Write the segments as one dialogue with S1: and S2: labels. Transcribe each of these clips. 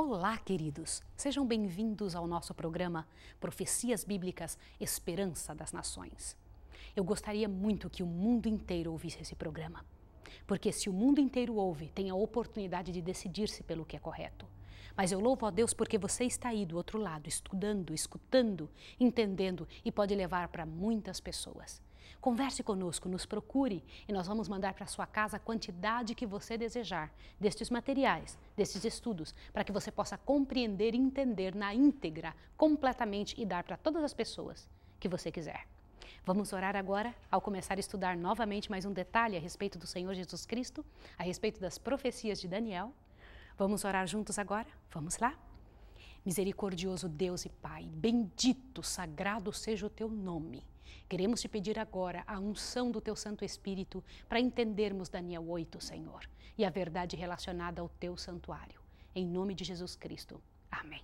S1: Olá, queridos! Sejam bem-vindos ao nosso programa Profecias Bíblicas Esperança das Nações. Eu gostaria muito que o mundo inteiro ouvisse esse programa, porque se o mundo inteiro ouve, tem a oportunidade de decidir-se pelo que é correto. Mas eu louvo a Deus porque você está aí do outro lado, estudando, escutando, entendendo e pode levar para muitas pessoas. Converse conosco, nos procure e nós vamos mandar para sua casa a quantidade que você desejar destes materiais, destes estudos, para que você possa compreender e entender na íntegra, completamente e dar para todas as pessoas que você quiser. Vamos orar agora, ao começar a estudar novamente mais um detalhe a respeito do Senhor Jesus Cristo, a respeito das profecias de Daniel. Vamos orar juntos agora? Vamos lá? Misericordioso Deus e Pai, bendito, sagrado seja o teu nome. Queremos te pedir agora a unção do teu Santo Espírito para entendermos Daniel 8, Senhor, e a verdade relacionada ao teu santuário. Em nome de Jesus Cristo. Amém.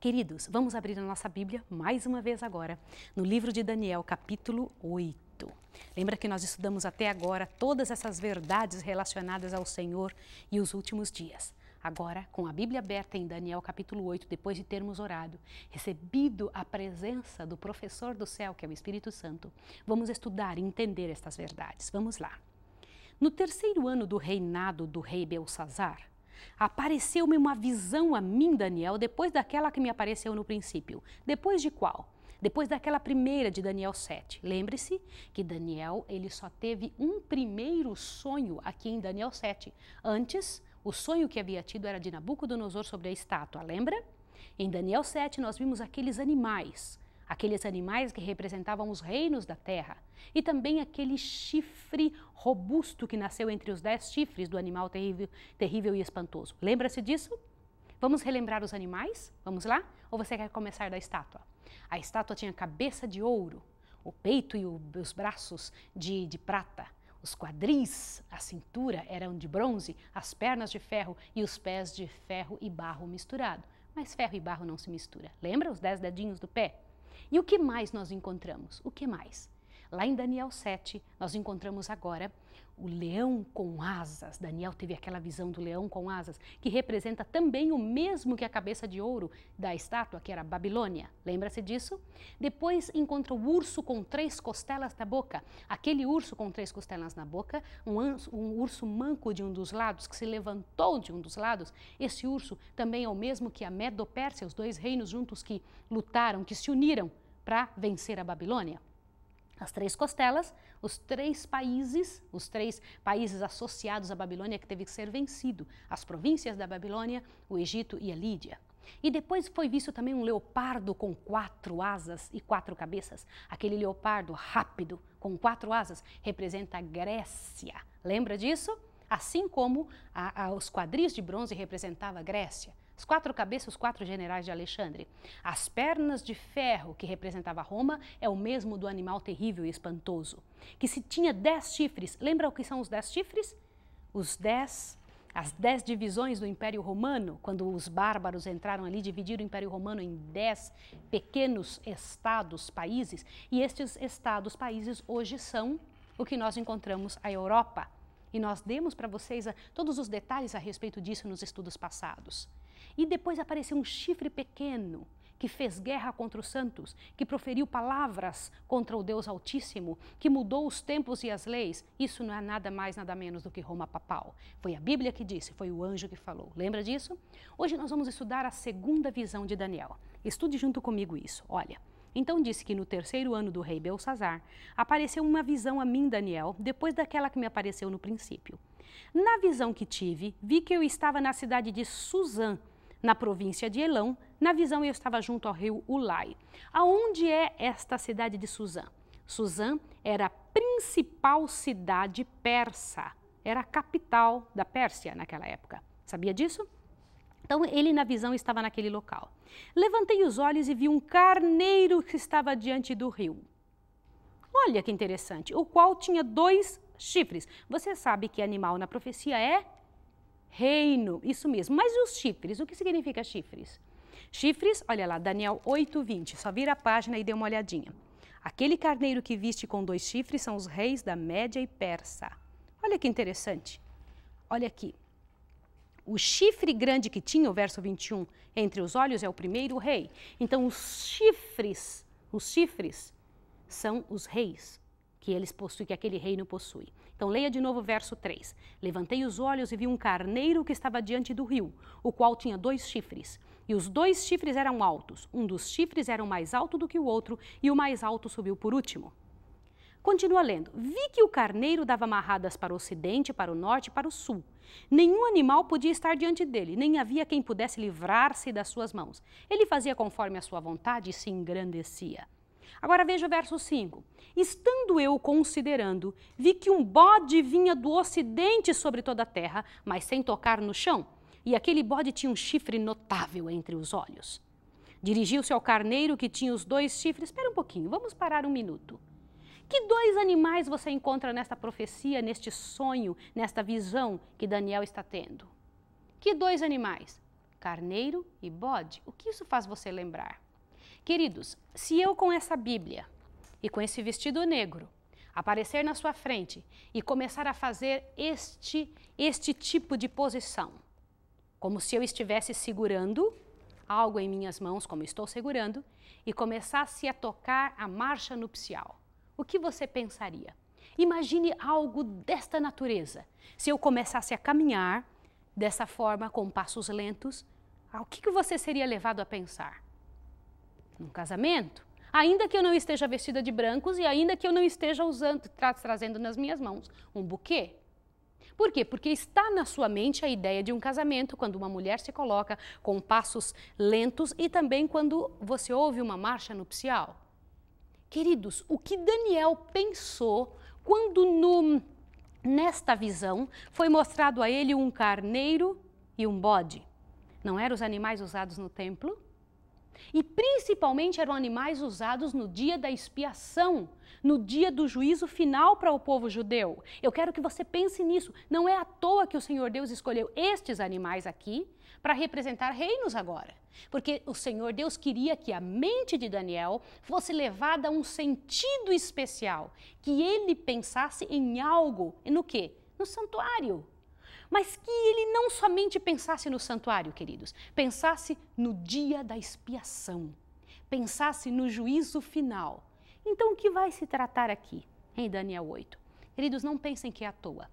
S1: Queridos, vamos abrir a nossa Bíblia mais uma vez agora, no livro de Daniel, capítulo 8. Lembra que nós estudamos até agora todas essas verdades relacionadas ao Senhor e os últimos dias. Agora, com a Bíblia aberta em Daniel capítulo 8, depois de termos orado, recebido a presença do professor do céu, que é o Espírito Santo, vamos estudar e entender estas verdades. Vamos lá. No terceiro ano do reinado do rei Belsazar, apareceu-me uma visão a mim, Daniel, depois daquela que me apareceu no princípio. Depois de qual? Depois daquela primeira de Daniel 7. Lembre-se que Daniel, ele só teve um primeiro sonho aqui em Daniel 7. Antes, o sonho que havia tido era de Nabucodonosor sobre a estátua, lembra? Em Daniel 7, nós vimos aqueles animais, aqueles animais que representavam os reinos da terra, e também aquele chifre robusto que nasceu entre os dez chifres do animal terrível, terrível e espantoso. Lembra-se disso? Vamos relembrar os animais? Vamos lá? Ou você quer começar da estátua? A estátua tinha cabeça de ouro, o peito e o, os braços de, de prata, os quadris, a cintura eram de bronze, as pernas de ferro e os pés de ferro e barro misturado. Mas ferro e barro não se mistura. Lembra os dez dedinhos do pé? E o que mais nós encontramos? O que mais? Lá em Daniel 7, nós encontramos agora o leão com asas. Daniel teve aquela visão do leão com asas, que representa também o mesmo que a cabeça de ouro da estátua, que era Babilônia. Lembra-se disso? Depois encontra o urso com três costelas na boca. Aquele urso com três costelas na boca, um, anso, um urso manco de um dos lados, que se levantou de um dos lados. Esse urso também é o mesmo que a Pérsia, os dois reinos juntos que lutaram, que se uniram para vencer a Babilônia as três costelas, os três países, os três países associados à Babilônia que teve que ser vencido, as províncias da Babilônia, o Egito e a Lídia. E depois foi visto também um leopardo com quatro asas e quatro cabeças. Aquele leopardo rápido com quatro asas representa a Grécia. Lembra disso? Assim como a, a, os quadris de bronze representava a Grécia as quatro cabeças, os quatro generais de Alexandre. As pernas de ferro que representava Roma é o mesmo do animal terrível e espantoso, que se tinha dez chifres. Lembra o que são os dez chifres? Os dez as dez divisões do Império Romano, quando os bárbaros entraram ali, dividiram o Império Romano em dez pequenos estados, países, e estes estados, países, hoje são o que nós encontramos a Europa. E nós demos para vocês a, ah, todos os detalhes a respeito disso nos estudos passados. E depois apareceu um chifre pequeno que fez guerra contra os santos, que proferiu palavras contra o Deus Altíssimo, que mudou os tempos e as leis, isso não é nada mais, nada menos do que Roma papal. Foi a Bíblia que disse, foi o anjo que falou. Lembra disso? Hoje nós vamos estudar a segunda visão de Daniel. Estude junto comigo isso. Olha. Então disse que no terceiro ano do rei Belsazar apareceu uma visão a mim, Daniel, depois daquela que me apareceu no princípio. Na visão que tive, vi que eu estava na cidade de Suzã, na província de Elão. Na visão, eu estava junto ao rio Ulai. Aonde é esta cidade de Suzã? Suzã era a principal cidade persa, era a capital da Pérsia naquela época. Sabia disso? Então ele, na visão, estava naquele local. Levantei os olhos e vi um carneiro que estava diante do rio. Olha que interessante, o qual tinha dois chifres. Você sabe que animal na profecia é reino. Isso mesmo. Mas e os chifres? O que significa chifres? Chifres, olha lá, Daniel 20. Só vira a página e dê uma olhadinha. Aquele carneiro que viste com dois chifres são os reis da Média e Persa. Olha que interessante. Olha aqui. O chifre grande que tinha, o verso 21, entre os olhos é o primeiro rei. Então, os chifres, os chifres são os reis que eles possuem, que aquele reino possui. Então leia de novo o verso 3. Levantei os olhos e vi um carneiro que estava diante do rio, o qual tinha dois chifres. E os dois chifres eram altos. Um dos chifres era mais alto do que o outro, e o mais alto subiu por último. Continua lendo. Vi que o carneiro dava amarradas para o ocidente, para o norte e para o sul. Nenhum animal podia estar diante dele, nem havia quem pudesse livrar-se das suas mãos. Ele fazia conforme a sua vontade e se engrandecia. Agora veja o verso 5. Estando eu considerando, vi que um bode vinha do ocidente sobre toda a terra, mas sem tocar no chão, e aquele bode tinha um chifre notável entre os olhos. Dirigiu-se ao carneiro que tinha os dois chifres. Espera um pouquinho, vamos parar um minuto. Que dois animais você encontra nesta profecia, neste sonho, nesta visão que Daniel está tendo? Que dois animais? Carneiro e bode. O que isso faz você lembrar? Queridos, se eu com essa Bíblia e com esse vestido negro aparecer na sua frente e começar a fazer este este tipo de posição, como se eu estivesse segurando algo em minhas mãos, como estou segurando, e começasse a tocar a marcha nupcial, o que você pensaria? Imagine algo desta natureza. Se eu começasse a caminhar dessa forma, com passos lentos, o que você seria levado a pensar? num casamento, ainda que eu não esteja vestida de brancos e ainda que eu não esteja usando, tra trazendo nas minhas mãos um buquê. Por quê? Porque está na sua mente a ideia de um casamento quando uma mulher se coloca com passos lentos e também quando você ouve uma marcha nupcial. Queridos, o que Daniel pensou quando no, nesta visão foi mostrado a ele um carneiro e um bode? Não eram os animais usados no templo? E principalmente eram animais usados no dia da expiação, no dia do juízo final para o povo judeu. Eu quero que você pense nisso. Não é à toa que o Senhor Deus escolheu estes animais aqui para representar reinos agora. Porque o Senhor Deus queria que a mente de Daniel fosse levada a um sentido especial, que ele pensasse em algo, e no que? No santuário, mas que ele não somente pensasse no santuário, queridos, pensasse no dia da expiação, pensasse no juízo final. Então, o que vai se tratar aqui em Daniel 8? Queridos, não pensem que é à toa,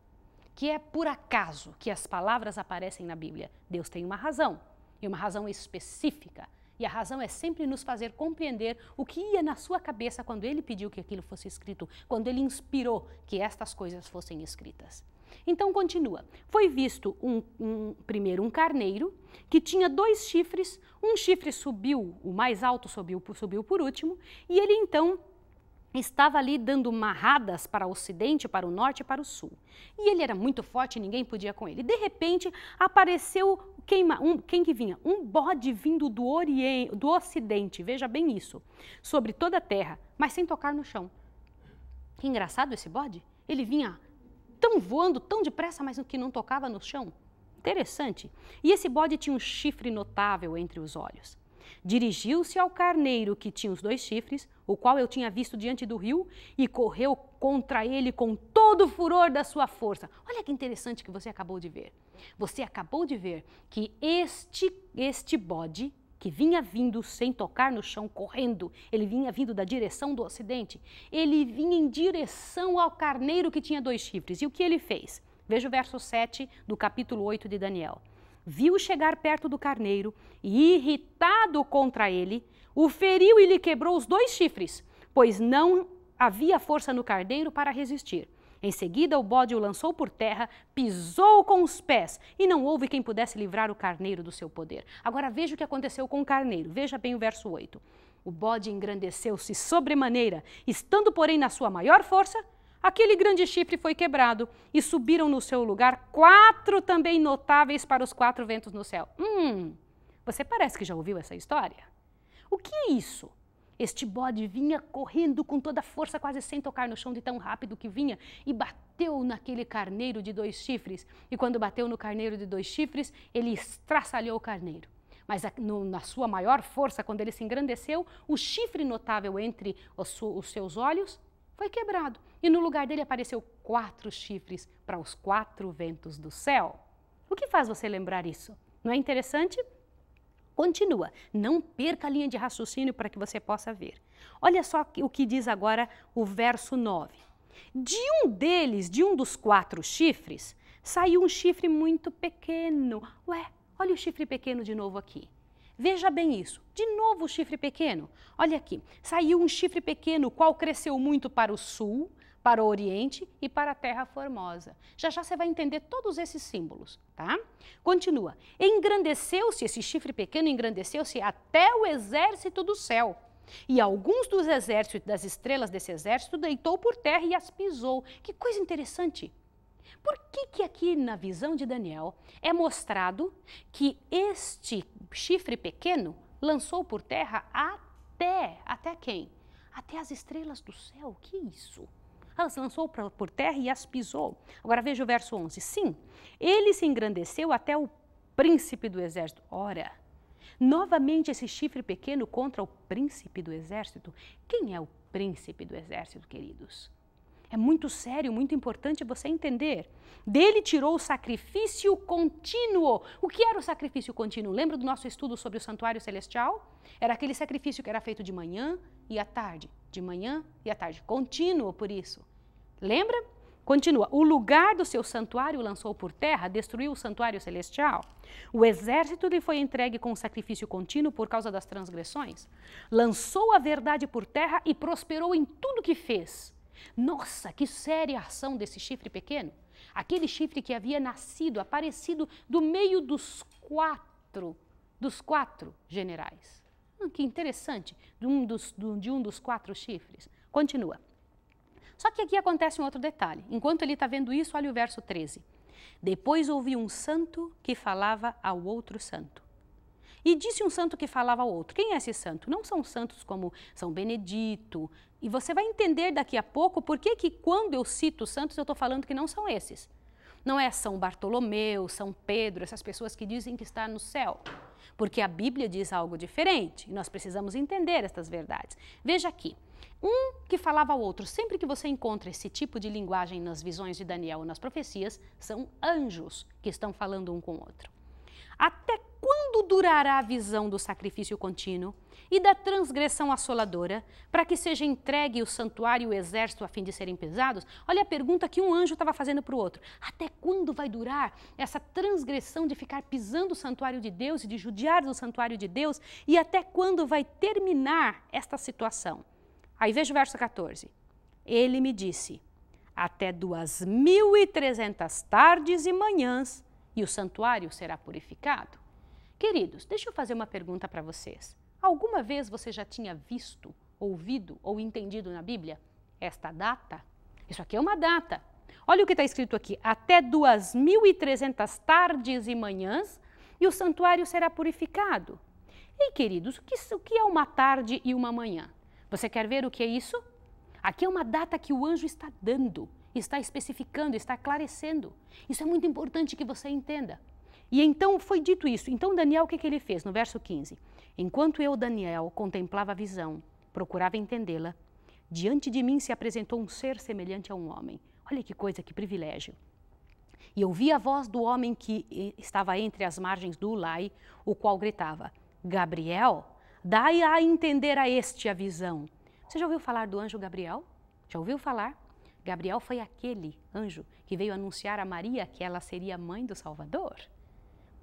S1: que é por acaso que as palavras aparecem na Bíblia. Deus tem uma razão, e uma razão específica. E a razão é sempre nos fazer compreender o que ia na sua cabeça quando ele pediu que aquilo fosse escrito, quando ele inspirou que estas coisas fossem escritas. Então continua. Foi visto um, um, primeiro um carneiro que tinha dois chifres. Um chifre subiu, o mais alto subiu, subiu por último, e ele então estava ali dando marradas para o ocidente, para o norte e para o sul. E ele era muito forte, ninguém podia com ele. De repente, apareceu quem, um, quem que vinha? Um bode vindo do, oriente, do ocidente, veja bem isso, sobre toda a terra, mas sem tocar no chão. Que engraçado esse bode. Ele vinha tão voando tão depressa, mas que não tocava no chão. Interessante. E esse bode tinha um chifre notável entre os olhos. Dirigiu-se ao carneiro que tinha os dois chifres, o qual eu tinha visto diante do rio, e correu contra ele com todo o furor da sua força. Olha que interessante que você acabou de ver. Você acabou de ver que este este bode que vinha vindo sem tocar no chão, correndo, ele vinha vindo da direção do ocidente, ele vinha em direção ao carneiro que tinha dois chifres. E o que ele fez? Veja o verso 7 do capítulo 8 de Daniel. Viu chegar perto do carneiro e, irritado contra ele, o feriu e lhe quebrou os dois chifres, pois não havia força no carneiro para resistir. Em seguida, o bode o lançou por terra, pisou com os pés e não houve quem pudesse livrar o carneiro do seu poder. Agora veja o que aconteceu com o carneiro. Veja bem o verso 8. O bode engrandeceu-se sobremaneira, estando, porém, na sua maior força, aquele grande chifre foi quebrado e subiram no seu lugar quatro também notáveis para os quatro ventos no céu. Hum, você parece que já ouviu essa história? O que é isso? Este bode vinha correndo com toda a força, quase sem tocar no chão de tão rápido que vinha, e bateu naquele carneiro de dois chifres. E quando bateu no carneiro de dois chifres, ele estraçalhou o carneiro. Mas a, no, na sua maior força, quando ele se engrandeceu, o chifre notável entre os, os seus olhos foi quebrado. E no lugar dele apareceu quatro chifres para os quatro ventos do céu. O que faz você lembrar isso? Não é interessante? Continua, não perca a linha de raciocínio para que você possa ver. Olha só o que diz agora o verso 9. De um deles, de um dos quatro chifres, saiu um chifre muito pequeno. Ué, olha o chifre pequeno de novo aqui. Veja bem isso. De novo o chifre pequeno. Olha aqui. Saiu um chifre pequeno, qual cresceu muito para o sul para o Oriente e para a Terra Formosa. Já já você vai entender todos esses símbolos, tá? Continua. Engrandeceu-se, esse chifre pequeno engrandeceu-se até o exército do céu. E alguns dos exércitos, das estrelas desse exército, deitou por terra e as pisou. Que coisa interessante! Por que, que aqui na visão de Daniel é mostrado que este chifre pequeno lançou por terra até, até quem? Até as estrelas do céu? Que isso? as ah, lançou por terra e as pisou. Agora veja o verso 11. Sim, ele se engrandeceu até o príncipe do exército. Ora, novamente esse chifre pequeno contra o príncipe do exército. Quem é o príncipe do exército, queridos? É muito sério, muito importante você entender. Dele tirou o sacrifício contínuo. O que era o sacrifício contínuo? Lembra do nosso estudo sobre o santuário celestial? Era aquele sacrifício que era feito de manhã e à tarde de manhã e à tarde. Contínuo por isso. Lembra? Continua. O lugar do seu santuário lançou por terra, destruiu o santuário celestial. O exército lhe foi entregue com sacrifício contínuo por causa das transgressões. Lançou a verdade por terra e prosperou em tudo que fez. Nossa, que séria ação desse chifre pequeno! Aquele chifre que havia nascido, aparecido do meio dos quatro, dos quatro generais. Hum, que interessante, de um, dos, de um dos quatro chifres. Continua. Só que aqui acontece um outro detalhe. Enquanto ele está vendo isso, olha o verso 13. Depois ouvi um santo que falava ao outro santo. E disse um santo que falava ao outro. Quem é esse santo? Não são santos como São Benedito. E você vai entender daqui a pouco por que, que quando eu cito santos, eu estou falando que não são esses. Não é São Bartolomeu, São Pedro, essas pessoas que dizem que está no céu porque a Bíblia diz algo diferente e nós precisamos entender estas verdades. Veja aqui. Um que falava ao outro, sempre que você encontra esse tipo de linguagem nas visões de Daniel ou nas profecias, são anjos que estão falando um com o outro. Até quando durará a visão do sacrifício contínuo e da transgressão assoladora, para que seja entregue o santuário e o exército a fim de serem pesados? Olha a pergunta que um anjo estava fazendo para o outro. Até quando vai durar essa transgressão de ficar pisando o santuário de Deus e de judiar do santuário de Deus? E até quando vai terminar esta situação? Aí veja o verso 14. Ele me disse: Até duas mil e trezentas tardes e manhãs, e o santuário será purificado. Queridos, deixa eu fazer uma pergunta para vocês. Alguma vez você já tinha visto, ouvido ou entendido na Bíblia esta data? Isso aqui é uma data. Olha o que está escrito aqui: até 2.300 tardes e manhãs e o santuário será purificado. E queridos, o que, o que é uma tarde e uma manhã? Você quer ver o que é isso? Aqui é uma data que o anjo está dando, está especificando, está esclarecendo. Isso é muito importante que você entenda. E então foi dito isso. Então Daniel, o que, que ele fez? No verso 15: Enquanto eu, Daniel, contemplava a visão, procurava entendê-la, diante de mim se apresentou um ser semelhante a um homem. Olha que coisa, que privilégio. E ouvi a voz do homem que eh, estava entre as margens do Ulai, o qual gritava: Gabriel, dai a entender a este a visão. Você já ouviu falar do anjo Gabriel? Já ouviu falar? Gabriel foi aquele anjo que veio anunciar a Maria que ela seria mãe do Salvador.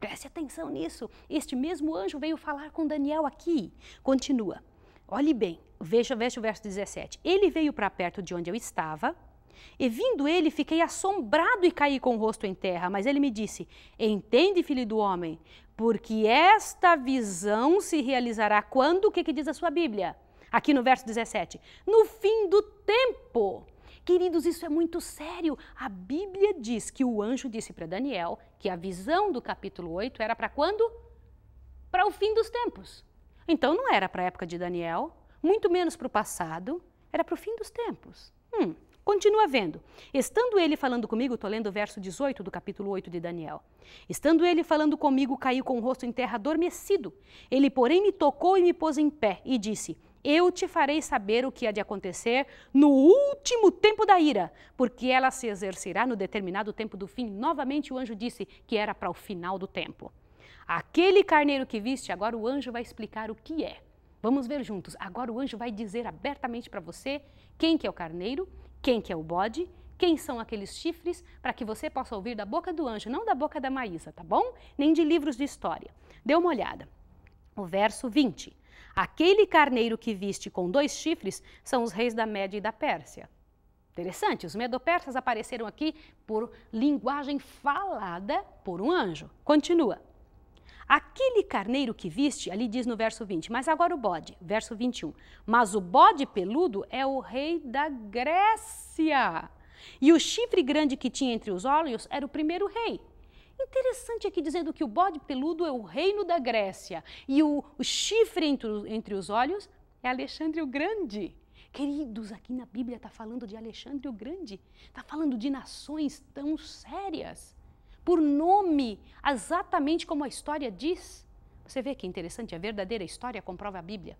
S1: Preste atenção nisso. Este mesmo anjo veio falar com Daniel aqui. Continua. Olhe bem, veja, veja o verso 17. Ele veio para perto de onde eu estava, e vindo ele, fiquei assombrado e caí com o rosto em terra. Mas ele me disse: Entende, filho do homem, porque esta visão se realizará quando? O que, que diz a sua Bíblia? Aqui no verso 17: No fim do tempo. Queridos, isso é muito sério. A Bíblia diz que o anjo disse para Daniel que a visão do capítulo 8 era para quando? Para o fim dos tempos. Então não era para a época de Daniel, muito menos para o passado, era para o fim dos tempos. Hum, continua vendo. Estando ele falando comigo, estou lendo o verso 18 do capítulo 8 de Daniel. Estando ele falando comigo, caiu com o rosto em terra adormecido. Ele, porém, me tocou e me pôs em pé e disse: eu te farei saber o que há de acontecer no último tempo da ira, porque ela se exercerá no determinado tempo do fim. Novamente o anjo disse que era para o final do tempo. Aquele carneiro que viste, agora o anjo vai explicar o que é. Vamos ver juntos. Agora o anjo vai dizer abertamente para você quem que é o carneiro, quem que é o bode, quem são aqueles chifres, para que você possa ouvir da boca do anjo, não da boca da Maísa, tá bom? Nem de livros de história. Dê uma olhada. O verso 20. Aquele carneiro que viste com dois chifres são os reis da Média e da Pérsia. Interessante, os medopersas apareceram aqui por linguagem falada por um anjo. Continua. Aquele carneiro que viste, ali diz no verso 20, mas agora o bode, verso 21. Mas o bode peludo é o rei da Grécia. E o chifre grande que tinha entre os olhos era o primeiro rei. Interessante aqui dizendo que o bode peludo é o reino da Grécia e o, o chifre entre, entre os olhos é Alexandre o Grande. Queridos, aqui na Bíblia está falando de Alexandre o Grande, está falando de nações tão sérias, por nome, exatamente como a história diz. Você vê que interessante, a verdadeira história comprova a Bíblia.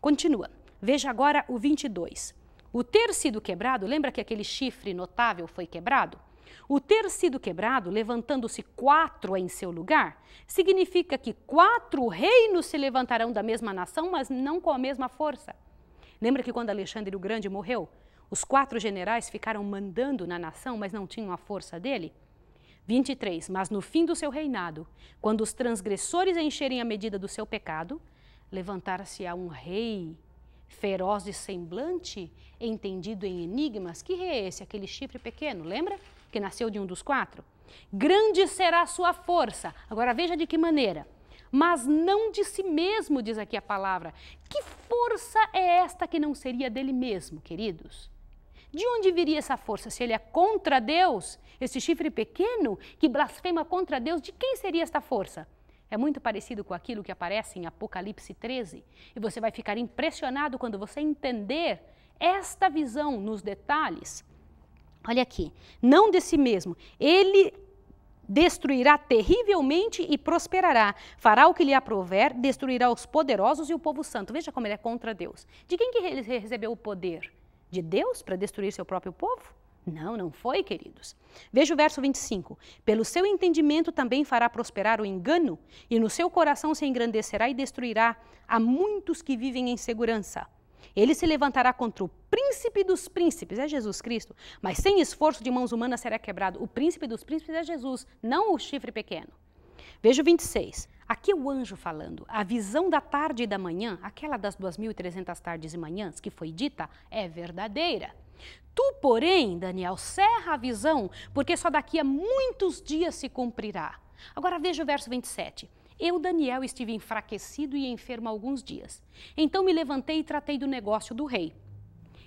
S1: Continua, veja agora o 22. O ter sido quebrado, lembra que aquele chifre notável foi quebrado? O ter sido quebrado, levantando-se quatro em seu lugar, significa que quatro reinos se levantarão da mesma nação, mas não com a mesma força. Lembra que quando Alexandre o Grande morreu, os quatro generais ficaram mandando na nação, mas não tinham a força dele? 23. Mas no fim do seu reinado, quando os transgressores encherem a medida do seu pecado, levantar-se-á um rei feroz de semblante, entendido em enigmas. Que rei é esse? Aquele chifre pequeno, lembra? que nasceu de um dos quatro. Grande será a sua força. Agora veja de que maneira. Mas não de si mesmo, diz aqui a palavra. Que força é esta que não seria dele mesmo, queridos? De onde viria essa força? Se ele é contra Deus, esse chifre pequeno que blasfema contra Deus, de quem seria esta força? É muito parecido com aquilo que aparece em Apocalipse 13. E você vai ficar impressionado quando você entender esta visão nos detalhes Olha aqui, não de si mesmo. Ele destruirá terrivelmente e prosperará. Fará o que lhe aprover, destruirá os poderosos e o povo santo. Veja como ele é contra Deus. De quem que ele recebeu o poder? De Deus para destruir seu próprio povo? Não, não foi, queridos. Veja o verso 25. Pelo seu entendimento também fará prosperar o engano, e no seu coração se engrandecerá e destruirá a muitos que vivem em segurança. Ele se levantará contra o príncipe dos príncipes, é Jesus Cristo, mas sem esforço de mãos humanas será quebrado. O príncipe dos príncipes é Jesus, não o chifre pequeno. Veja o 26. Aqui é o anjo falando, a visão da tarde e da manhã, aquela das 2.300 tardes e manhãs que foi dita, é verdadeira. Tu, porém, Daniel, cerra a visão, porque só daqui a muitos dias se cumprirá. Agora veja o verso 27. Eu, Daniel, estive enfraquecido e enfermo alguns dias. Então me levantei e tratei do negócio do rei.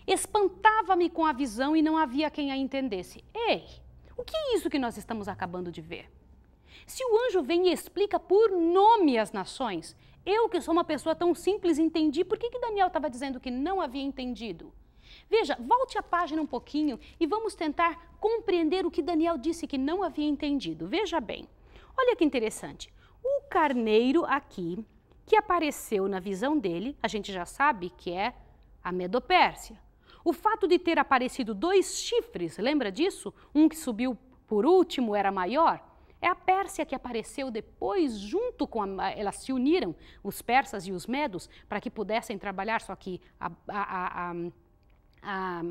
S1: Espantava-me com a visão e não havia quem a entendesse. Ei, o que é isso que nós estamos acabando de ver? Se o anjo vem e explica por nome as nações, eu que sou uma pessoa tão simples entendi por que, que Daniel estava dizendo que não havia entendido. Veja, volte a página um pouquinho e vamos tentar compreender o que Daniel disse que não havia entendido. Veja bem, olha que interessante. O carneiro aqui, que apareceu na visão dele, a gente já sabe que é a Medopérsia. O fato de ter aparecido dois chifres, lembra disso? Um que subiu por último era maior. É a Pérsia que apareceu depois, junto com a, elas se uniram, os persas e os medos, para que pudessem trabalhar, só que a, a, a a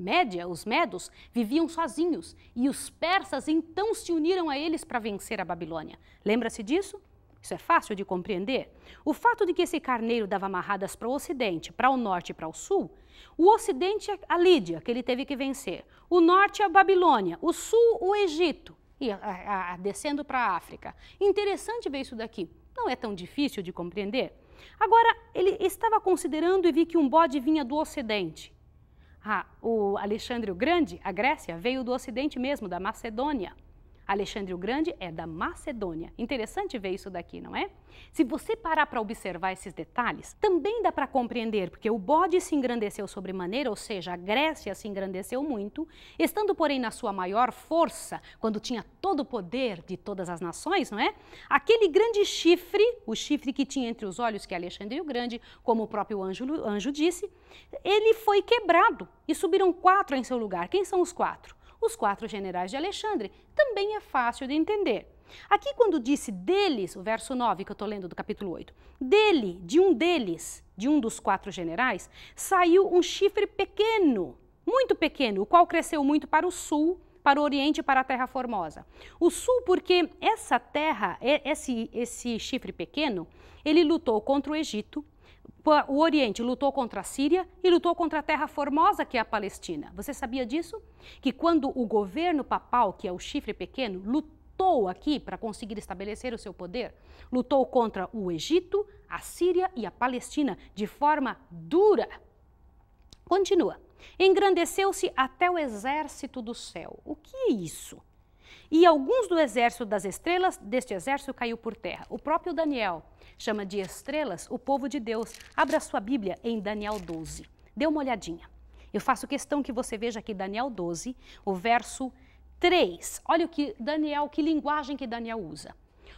S1: Média, os medos, viviam sozinhos e os persas então se uniram a eles para vencer a Babilônia. Lembra-se disso? Isso é fácil de compreender. O fato de que esse carneiro dava amarradas para o ocidente, para o norte e para o sul, o ocidente é a Lídia, que ele teve que vencer, o norte é a Babilônia, o sul o Egito, e a, a, a, descendo para a África. Interessante ver isso daqui. Não é tão difícil de compreender. Agora, ele estava considerando e vi que um bode vinha do ocidente. Ah, o Alexandre o Grande, a Grécia, veio do Ocidente mesmo, da Macedônia. Alexandre o Grande é da Macedônia. Interessante ver isso daqui, não é? Se você parar para observar esses detalhes, também dá para compreender porque o bode se engrandeceu sobremaneira, ou seja, a Grécia se engrandeceu muito, estando, porém, na sua maior força, quando tinha todo o poder de todas as nações, não é? Aquele grande chifre, o chifre que tinha entre os olhos que Alexandre o Grande, como o próprio anjo, anjo disse, ele foi quebrado e subiram quatro em seu lugar. Quem são os quatro? os quatro generais de Alexandre, também é fácil de entender. Aqui, quando disse deles, o verso 9 que eu estou lendo do capítulo 8, dele, de um deles, de um dos quatro generais, saiu um chifre pequeno, muito pequeno, o qual cresceu muito para o sul, para o oriente e para a terra formosa. O sul, porque essa terra, esse, esse chifre pequeno, ele lutou contra o Egito, o Oriente lutou contra a Síria e lutou contra a terra formosa que é a Palestina. Você sabia disso? Que quando o governo papal, que é o chifre pequeno, lutou aqui para conseguir estabelecer o seu poder, lutou contra o Egito, a Síria e a Palestina de forma dura. Continua. Engrandeceu-se até o exército do céu. O que é isso? E alguns do exército das estrelas deste exército caiu por terra. O próprio Daniel chama de estrelas o povo de Deus. Abra sua Bíblia em Daniel 12. Dê uma olhadinha. Eu faço questão que você veja aqui Daniel 12, o verso 3. Olha o que Daniel, que linguagem que Daniel usa.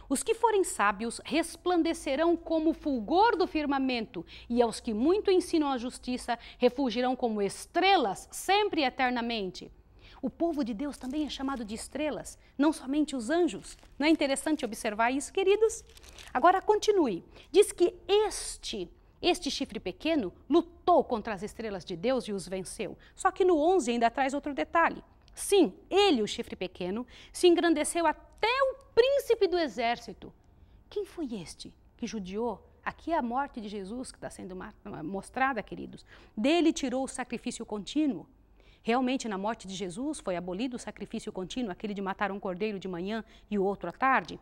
S1: Os que forem sábios resplandecerão como fulgor do firmamento, e aos que muito ensinam a justiça refugirão como estrelas sempre eternamente. O povo de Deus também é chamado de estrelas, não somente os anjos. Não é interessante observar isso, queridos? Agora continue. Diz que este este chifre pequeno lutou contra as estrelas de Deus e os venceu. Só que no 11 ainda traz outro detalhe. Sim, ele, o chifre pequeno, se engrandeceu até o príncipe do exército. Quem foi este que judiou? Aqui é a morte de Jesus que está sendo mostrada, queridos. Dele tirou o sacrifício contínuo. Realmente, na morte de Jesus, foi abolido o sacrifício contínuo, aquele de matar um cordeiro de manhã e o outro à tarde?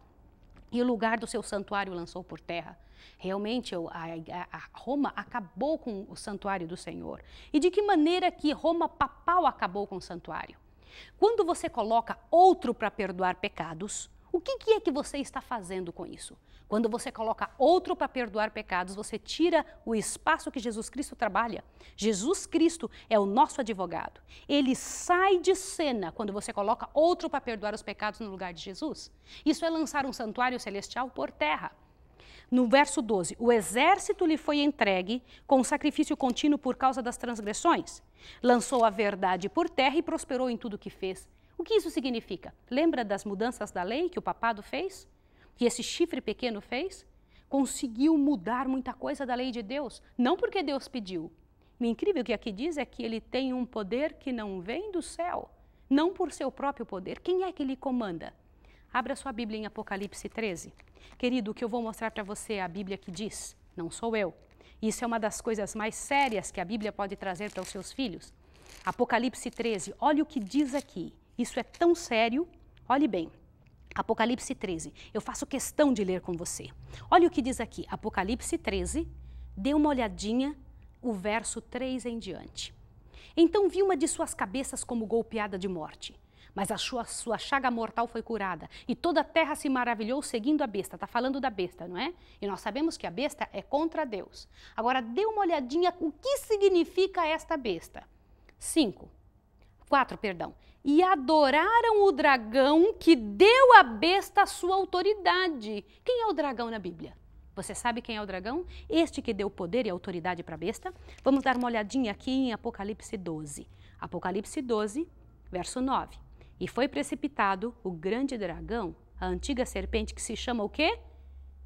S1: E o lugar do seu santuário lançou por terra. Realmente, a, Roma acabou com o santuário do Senhor. E de que maneira que Roma papal acabou com o santuário? Quando você coloca outro para perdoar pecados, o que, que é que você está fazendo com isso? Quando você coloca outro para perdoar pecados, você tira o espaço que Jesus Cristo trabalha. Jesus Cristo é o nosso advogado. Ele sai de cena quando você coloca outro para perdoar os pecados no lugar de Jesus. Isso é lançar um santuário celestial por terra. No verso 12, o exército lhe foi entregue com sacrifício contínuo por causa das transgressões. Lançou a verdade por terra e prosperou em tudo o que fez. O que isso significa? Lembra das mudanças da lei que o papado fez? que esse chifre pequeno fez, conseguiu mudar muita coisa da lei de Deus, não porque Deus pediu. O incrível que aqui diz é que ele tem um poder que não vem do céu, não por seu próprio poder. Quem é que lhe comanda? Abra sua Bíblia em Apocalipse 13. Querido, o que eu vou mostrar para você é a Bíblia que diz, não sou eu. Isso é uma das coisas mais sérias que a Bíblia pode trazer para os seus filhos. Apocalipse 13, olha o que diz aqui. Isso é tão sério. Olhe bem. Apocalipse 13. Eu faço questão de ler com você. Olha o que diz aqui, Apocalipse 13, dê uma olhadinha, o verso 3 em diante. Então vi uma de suas cabeças como golpeada de morte, mas a sua, sua chaga mortal foi curada, e toda a terra se maravilhou seguindo a besta. Está falando da besta, não é? E nós sabemos que a besta é contra Deus. Agora dê uma olhadinha o que significa esta besta. 5. 4, perdão e adoraram o dragão que deu à besta a sua autoridade. Quem é o dragão na Bíblia? Você sabe quem é o dragão? Este que deu poder e autoridade para a besta? Vamos dar uma olhadinha aqui em Apocalipse 12. Apocalipse 12, verso 9. E foi precipitado o grande dragão, a antiga serpente que se chama o quê?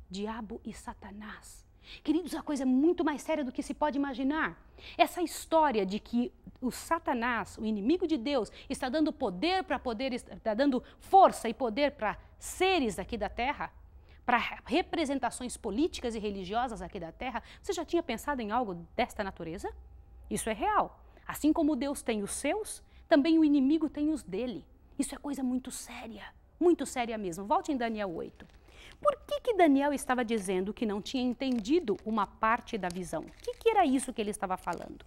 S1: Diabo e Satanás Queridos, a coisa é muito mais séria do que se pode imaginar. Essa história de que o Satanás, o inimigo de Deus, está dando poder para poder, está tá dando força e poder para seres aqui da terra, para representações políticas e religiosas aqui da terra, você já tinha pensado em algo desta natureza? Isso é real. Assim como Deus tem os seus, também o inimigo tem os dele. Isso é coisa muito séria, muito séria mesmo. Volte em Daniel 8 por que, que Daniel estava dizendo que não tinha entendido uma parte da visão? O que, que era isso que ele estava falando?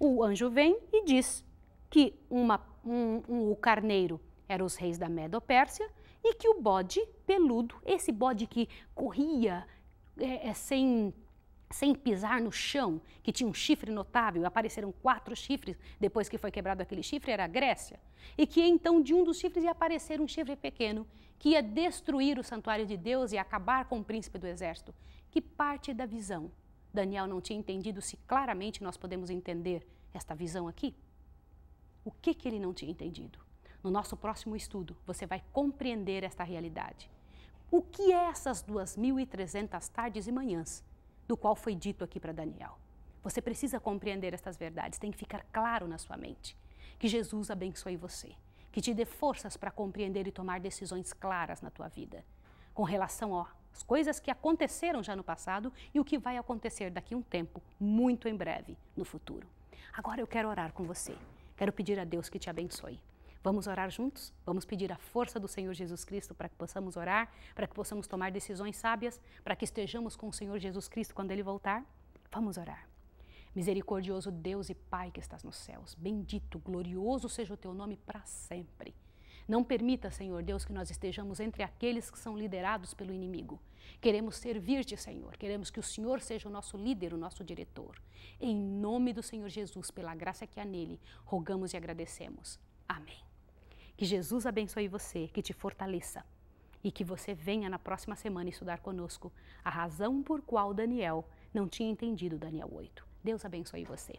S1: O anjo vem e diz que uma, um, um, o carneiro eram os reis da Medo-Pérsia e que o bode peludo, esse bode que corria é, é, sem, sem pisar no chão, que tinha um chifre notável, apareceram quatro chifres depois que foi quebrado aquele chifre, era a Grécia, e que então de um dos chifres ia aparecer um chifre pequeno que ia destruir o santuário de Deus e acabar com o príncipe do exército. Que parte da visão Daniel não tinha entendido se claramente nós podemos entender esta visão aqui? O que, que ele não tinha entendido? No nosso próximo estudo, você vai compreender esta realidade. O que é essas 2.300 tardes e manhãs, do qual foi dito aqui para Daniel? Você precisa compreender estas verdades, tem que ficar claro na sua mente. Que Jesus abençoe você que te dê forças para compreender e tomar decisões claras na tua vida, com relação às coisas que aconteceram já no passado e o que vai acontecer daqui a um tempo, muito em breve, no futuro. Agora eu quero orar com você. Quero pedir a Deus que te abençoe. Vamos orar juntos? Vamos pedir a força do Senhor Jesus Cristo para que possamos orar, para que possamos tomar decisões sábias, para que estejamos com o Senhor Jesus Cristo quando ele voltar? Vamos orar. Misericordioso Deus e Pai que estás nos céus, bendito, glorioso seja o teu nome para sempre. Não permita, Senhor Deus, que nós estejamos entre aqueles que são liderados pelo inimigo. Queremos servir-te, Senhor. Queremos que o Senhor seja o nosso líder, o nosso diretor. Em nome do Senhor Jesus, pela graça que há nele, rogamos e agradecemos. Amém. Que Jesus abençoe você, que te fortaleça e que você venha na próxima semana estudar conosco a razão por qual Daniel não tinha entendido Daniel 8. Deus abençoe você.